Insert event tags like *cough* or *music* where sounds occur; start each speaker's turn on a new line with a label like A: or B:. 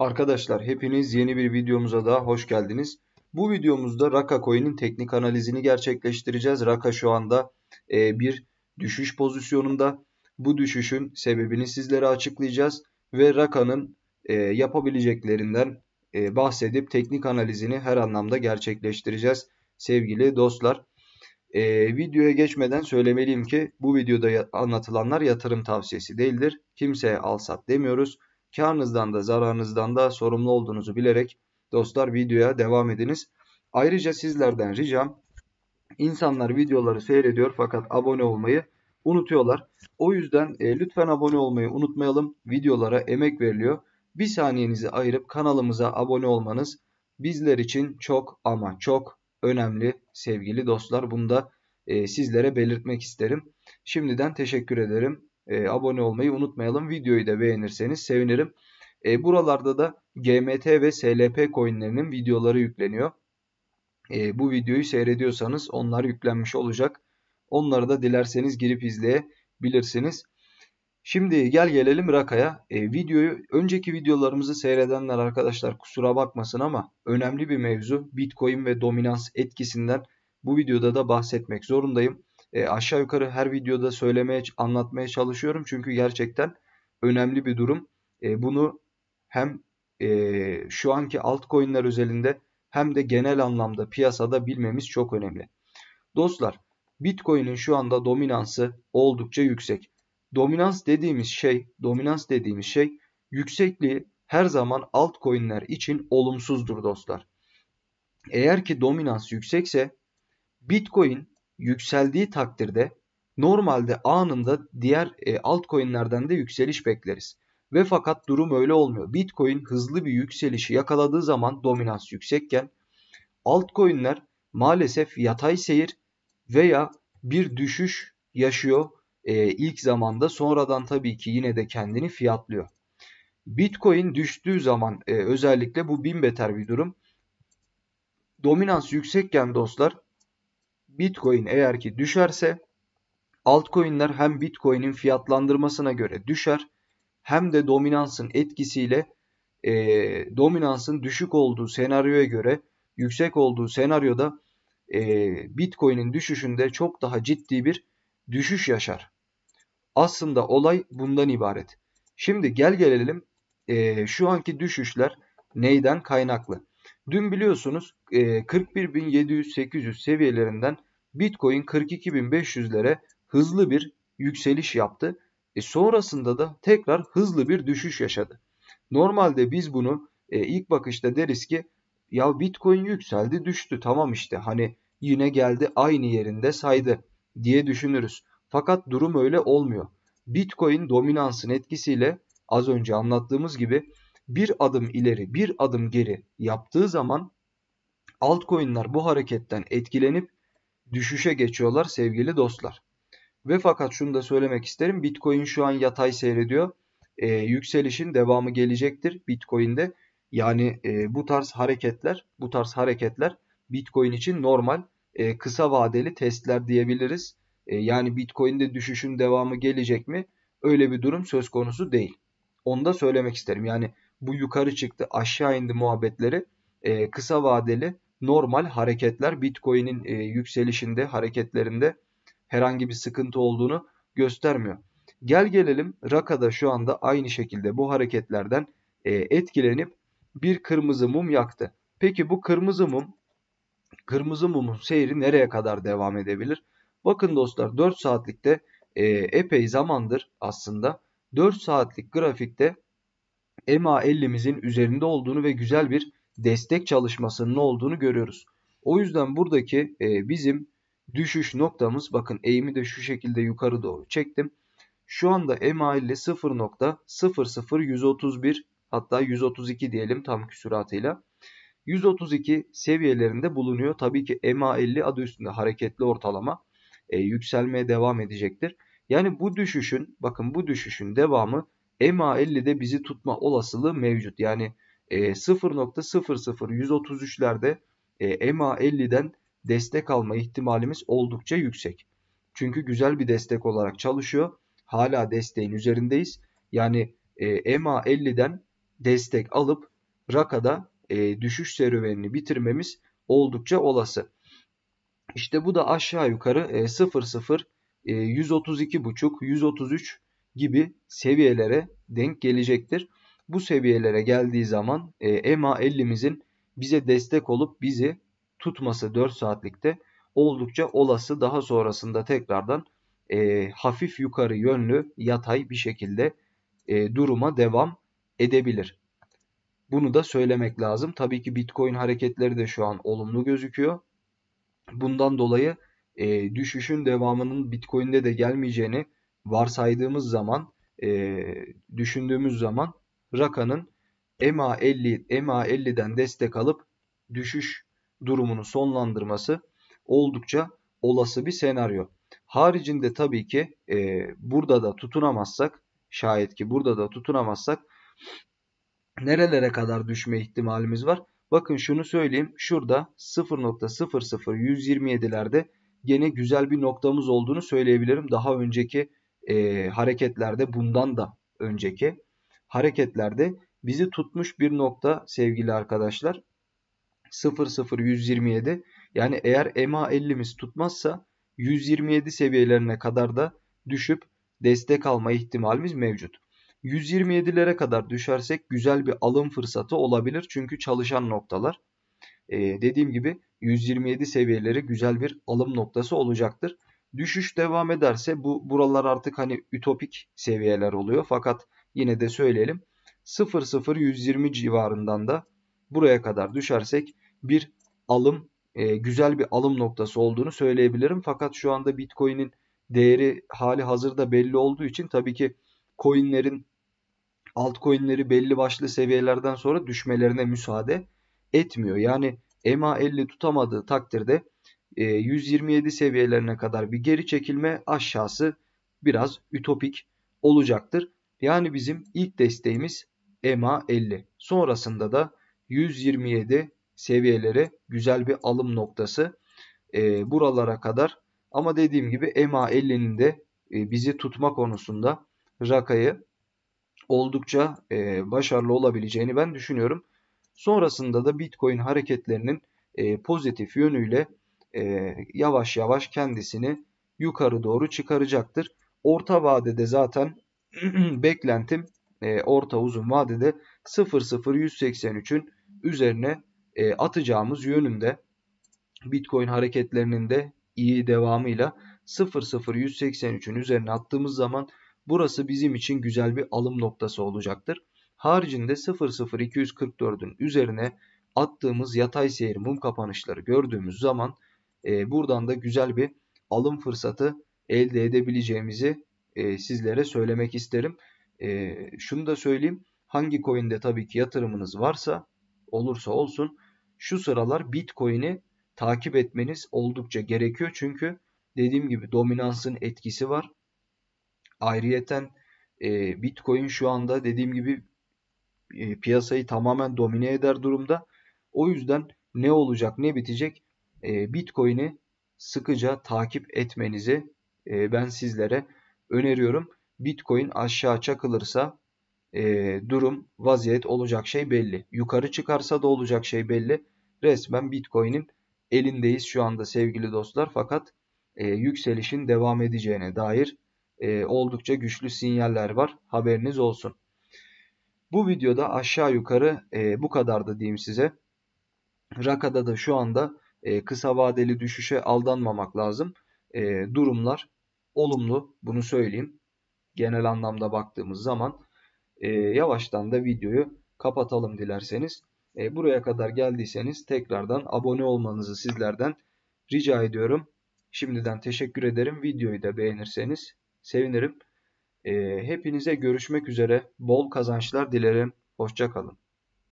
A: Arkadaşlar hepiniz yeni bir videomuza daha hoş geldiniz. Bu videomuzda Raka Coin'in teknik analizini gerçekleştireceğiz. Raka şu anda e, bir düşüş pozisyonunda. Bu düşüşün sebebini sizlere açıklayacağız ve Raka'nın e, yapabileceklerinden e, bahsedip teknik analizini her anlamda gerçekleştireceğiz sevgili dostlar. E, videoya geçmeden söylemeliyim ki bu videoda anlatılanlar yatırım tavsiyesi değildir. Kimseye al sat demiyoruz. Karınızdan da zararınızdan da sorumlu olduğunuzu bilerek dostlar videoya devam ediniz. Ayrıca sizlerden ricam insanlar videoları seyrediyor fakat abone olmayı unutuyorlar. O yüzden e, lütfen abone olmayı unutmayalım. Videolara emek veriliyor. Bir saniyenizi ayırıp kanalımıza abone olmanız bizler için çok ama çok önemli sevgili dostlar. Bunu da e, sizlere belirtmek isterim. Şimdiden teşekkür ederim e, abone olmayı unutmayalım. Videoyu da beğenirseniz sevinirim. E, buralarda da GMT ve SLP coinlerinin videoları yükleniyor. E, bu videoyu seyrediyorsanız onlar yüklenmiş olacak. Onları da dilerseniz girip izleyebilirsiniz. Şimdi gel gelelim Raka'ya. E, videoyu önceki videolarımızı seyredenler arkadaşlar kusura bakmasın ama önemli bir mevzu Bitcoin ve dominans etkisinden bu videoda da bahsetmek zorundayım. E, aşağı yukarı her videoda söylemeye, anlatmaya çalışıyorum. Çünkü gerçekten önemli bir durum. E, bunu hem e, şu anki altcoin'ler özelinde hem de genel anlamda piyasada bilmemiz çok önemli. Dostlar Bitcoin'in şu anda dominansı oldukça yüksek. Dominans dediğimiz şey, dominans dediğimiz şey yüksekliği her zaman altcoin'ler için olumsuzdur dostlar. Eğer ki dominans yüksekse Bitcoin yükseldiği takdirde normalde anında diğer e, altcoin'lerden de yükseliş bekleriz. Ve fakat durum öyle olmuyor. Bitcoin hızlı bir yükselişi yakaladığı zaman dominans yüksekken altcoin'ler maalesef yatay seyir veya bir düşüş yaşıyor e, ilk zamanda. Sonradan tabii ki yine de kendini fiyatlıyor. Bitcoin düştüğü zaman e, özellikle bu bin beter bir durum. Dominans yüksekken dostlar Bitcoin eğer ki düşerse altcoin'ler hem Bitcoin'in fiyatlandırmasına göre düşer hem de dominansın etkisiyle e, dominansın düşük olduğu senaryoya göre yüksek olduğu senaryoda e, Bitcoin'in düşüşünde çok daha ciddi bir düşüş yaşar. Aslında olay bundan ibaret. Şimdi gel gelelim e, şu anki düşüşler neyden kaynaklı? Dün biliyorsunuz 41.700-800 e, seviyelerinden Bitcoin 42.500'lere hızlı bir yükseliş yaptı. E sonrasında da tekrar hızlı bir düşüş yaşadı. Normalde biz bunu e, ilk bakışta deriz ki ya Bitcoin yükseldi düştü tamam işte hani yine geldi aynı yerinde saydı diye düşünürüz. Fakat durum öyle olmuyor. Bitcoin dominansın etkisiyle az önce anlattığımız gibi bir adım ileri bir adım geri yaptığı zaman altcoin'ler bu hareketten etkilenip düşüşe geçiyorlar sevgili dostlar. Ve fakat şunu da söylemek isterim. Bitcoin şu an yatay seyrediyor. E, yükselişin devamı gelecektir Bitcoin'de. Yani e, bu tarz hareketler, bu tarz hareketler Bitcoin için normal e, kısa vadeli testler diyebiliriz. E, yani Bitcoin'de düşüşün devamı gelecek mi? Öyle bir durum söz konusu değil. Onu da söylemek isterim. Yani bu yukarı çıktı aşağı indi muhabbetleri e, kısa vadeli normal hareketler Bitcoin'in e, yükselişinde hareketlerinde herhangi bir sıkıntı olduğunu göstermiyor. Gel gelelim Raka'da şu anda aynı şekilde bu hareketlerden e, etkilenip bir kırmızı mum yaktı. Peki bu kırmızı mum kırmızı mumun seyri nereye kadar devam edebilir? Bakın dostlar 4 saatlikte e, epey zamandır aslında 4 saatlik grafikte EMA 50mizin üzerinde olduğunu ve güzel bir destek çalışmasının olduğunu görüyoruz. O yüzden buradaki e, bizim düşüş noktamız bakın eğimi de şu şekilde yukarı doğru çektim. Şu anda EMA 50 0.00131 hatta 132 diyelim tam küsuratıyla. 132 seviyelerinde bulunuyor. Tabii ki EMA 50 adı üstünde hareketli ortalama e, yükselmeye devam edecektir. Yani bu düşüşün bakın bu düşüşün devamı EMA 50'de bizi tutma olasılığı mevcut. Yani e, 0.00133'lerde e, EMA 50'den destek alma ihtimalimiz oldukça yüksek. Çünkü güzel bir destek olarak çalışıyor. Hala desteğin üzerindeyiz. Yani e, EMA 50'den destek alıp rakada e, düşüş serüvenini bitirmemiz oldukça olası. İşte bu da aşağı yukarı e, 00 e, 132,5 133 gibi seviyelere denk gelecektir. Bu seviyelere geldiği zaman e, EMA 50'mizin bize destek olup bizi tutması 4 saatlikte oldukça olası daha sonrasında tekrardan e, hafif yukarı yönlü yatay bir şekilde e, duruma devam edebilir. Bunu da söylemek lazım. Tabii ki Bitcoin hareketleri de şu an olumlu gözüküyor. Bundan dolayı e, düşüşün devamının Bitcoin'de de gelmeyeceğini varsaydığımız zaman, e, düşündüğümüz zaman Raka'nın EMA 50 EMA 50'den destek alıp düşüş durumunu sonlandırması oldukça olası bir senaryo. Haricinde tabii ki e, burada da tutunamazsak şayet ki burada da tutunamazsak nerelere kadar düşme ihtimalimiz var? Bakın şunu söyleyeyim. Şurada 0.00127'lerde gene güzel bir noktamız olduğunu söyleyebilirim. Daha önceki e, hareketlerde bundan da önceki hareketlerde bizi tutmuş bir nokta sevgili arkadaşlar. 00127 yani eğer EMA 50'miz tutmazsa 127 seviyelerine kadar da düşüp destek alma ihtimalimiz mevcut. 127'lere kadar düşersek güzel bir alım fırsatı olabilir çünkü çalışan noktalar. Ee, dediğim gibi 127 seviyeleri güzel bir alım noktası olacaktır. Düşüş devam ederse bu buralar artık hani ütopik seviyeler oluyor. Fakat yine de söyleyelim 0.0120 civarından da buraya kadar düşersek bir alım e, güzel bir alım noktası olduğunu söyleyebilirim. Fakat şu anda Bitcoin'in değeri hali hazırda belli olduğu için tabii ki coinlerin altcoin'leri belli başlı seviyelerden sonra düşmelerine müsaade etmiyor. Yani EMA 50 tutamadığı takdirde 127 e, seviyelerine kadar bir geri çekilme aşağısı biraz ütopik olacaktır. Yani bizim ilk desteğimiz EMA 50. Sonrasında da 127 seviyeleri güzel bir alım noktası e, buralara kadar. Ama dediğim gibi EMA 50'nin de e, bizi tutma konusunda rakayı oldukça e, başarılı olabileceğini ben düşünüyorum. Sonrasında da Bitcoin hareketlerinin e, pozitif yönüyle e, yavaş yavaş kendisini yukarı doğru çıkaracaktır. Orta vadede zaten *clears throat* beklentim e, orta uzun vadede 0.0183'ün üzerine e, atacağımız yönünde Bitcoin hareketlerinin de iyi devamıyla 0.0183'ün üzerine attığımız zaman burası bizim için güzel bir alım noktası olacaktır. Haricinde 0.0244'ün üzerine attığımız yatay seyir mum kapanışları gördüğümüz zaman e, buradan da güzel bir alım fırsatı elde edebileceğimizi e, sizlere söylemek isterim. E, şunu da söyleyeyim. Hangi coin'de tabii ki yatırımınız varsa olursa olsun şu sıralar Bitcoin'i takip etmeniz oldukça gerekiyor. Çünkü dediğim gibi dominansın etkisi var. Ayrıyeten e, Bitcoin şu anda dediğim gibi e, piyasayı tamamen domine eder durumda. O yüzden ne olacak ne bitecek e, Bitcoin'i sıkıca takip etmenizi e, ben sizlere öneriyorum. Bitcoin aşağı çakılırsa e, durum, vaziyet olacak şey belli. Yukarı çıkarsa da olacak şey belli. Resmen Bitcoin'in elindeyiz şu anda sevgili dostlar. Fakat e, yükselişin devam edeceğine dair e, oldukça güçlü sinyaller var. Haberiniz olsun. Bu videoda aşağı yukarı e, bu da diyeyim size. Raka'da da şu anda ee, kısa vadeli düşüşe aldanmamak lazım. Ee, durumlar olumlu bunu söyleyeyim. Genel anlamda baktığımız zaman ee, yavaştan da videoyu kapatalım dilerseniz. buraya kadar geldiyseniz tekrardan abone olmanızı sizlerden rica ediyorum. Şimdiden teşekkür ederim. Videoyu da beğenirseniz sevinirim. hepinize görüşmek üzere. Bol kazançlar dilerim. Hoşçakalın.